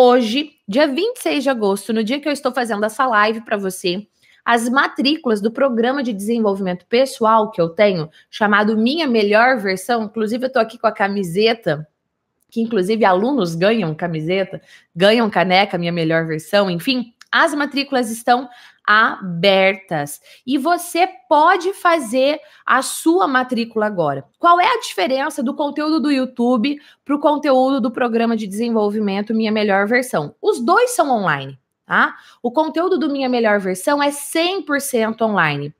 hoje, dia 26 de agosto, no dia que eu estou fazendo essa live para você, as matrículas do programa de desenvolvimento pessoal que eu tenho, chamado Minha Melhor Versão. Inclusive, eu estou aqui com a camiseta, que inclusive alunos ganham camiseta, ganham caneca, minha melhor versão, enfim. As matrículas estão abertas e você pode fazer a sua matrícula agora. Qual é a diferença do conteúdo do YouTube para o conteúdo do programa de desenvolvimento Minha Melhor Versão? Os dois são online, tá? O conteúdo do Minha Melhor Versão é 100% online.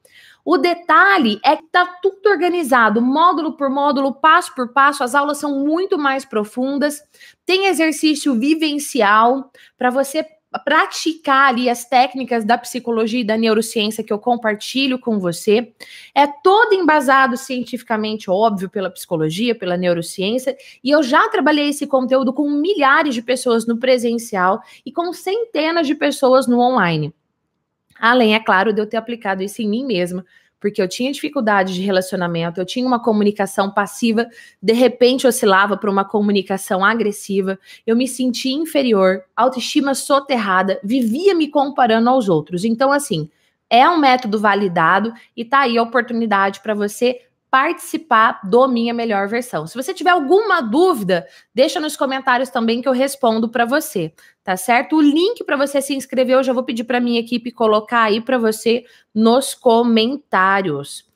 O detalhe é que tá tudo organizado, módulo por módulo, passo por passo. As aulas são muito mais profundas. Tem exercício vivencial para você praticar ali as técnicas da psicologia e da neurociência que eu compartilho com você. É todo embasado cientificamente, óbvio, pela psicologia, pela neurociência, e eu já trabalhei esse conteúdo com milhares de pessoas no presencial e com centenas de pessoas no online. Além, é claro, de eu ter aplicado isso em mim mesma, porque eu tinha dificuldade de relacionamento, eu tinha uma comunicação passiva, de repente oscilava para uma comunicação agressiva, eu me sentia inferior, autoestima soterrada, vivia me comparando aos outros. Então, assim, é um método validado e tá aí a oportunidade para você participar do Minha Melhor Versão. Se você tiver alguma dúvida, deixa nos comentários também que eu respondo para você, tá certo? O link para você se inscrever eu já vou pedir para minha equipe colocar aí para você nos comentários.